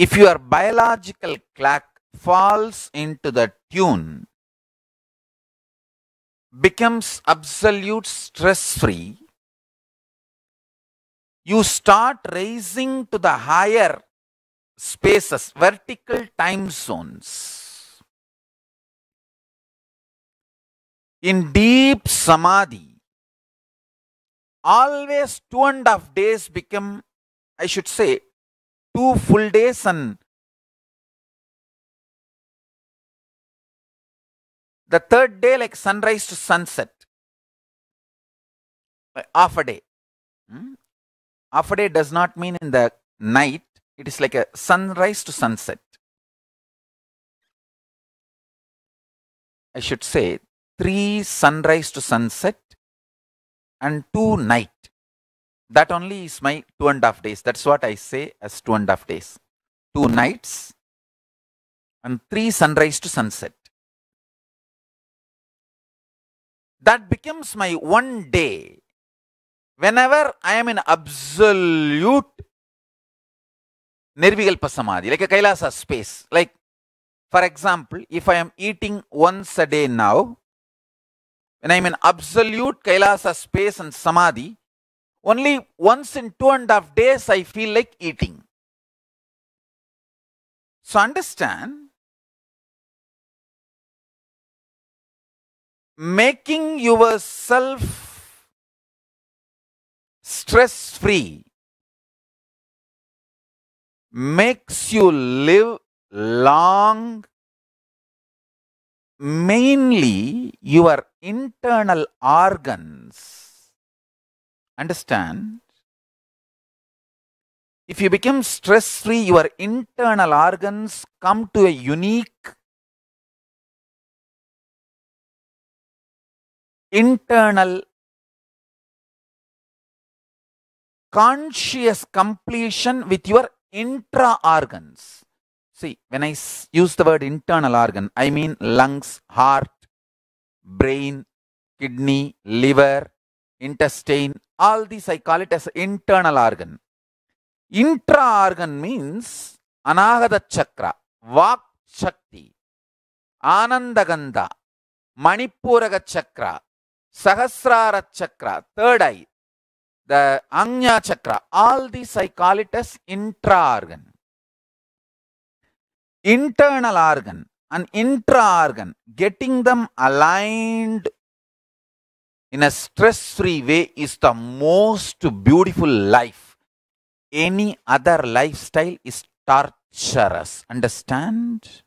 If your biological clock falls into the tune, becomes absolute stress free, you start raising to the higher spaces, vertical time zones. In deep samadhi, always two and a half days become, I should say, two full days and the third day like sunrise to sunset half a day hmm? half a day does not mean in the night it is like a sunrise to sunset i should say three sunrise to sunset and two night that only is my two and a half days. That's what I say as two and a half days. Two nights and three sunrise to sunset. That becomes my one day. Whenever I am in absolute nirvikalpa samadhi, like a kailasa space, like for example, if I am eating once a day now, when I am in absolute kailasa space and samadhi, only once in two and a half days I feel like eating. So understand, making yourself stress free makes you live long mainly your internal organs Understand? If you become stress free, your internal organs come to a unique internal conscious completion with your intra organs. See, when I use the word internal organ, I mean lungs, heart, brain, kidney, liver, intestine, all these I call it as internal organ. Intra organ means Anagada Chakra, Vak Shakti, Anandaganda, Manipuraga Chakra, Sahasrara Chakra, third eye, the Anya Chakra, all these I call it as intra organ. Internal organ and intra organ, getting them aligned in a stress-free way is the most beautiful life. Any other lifestyle is torturous. Understand?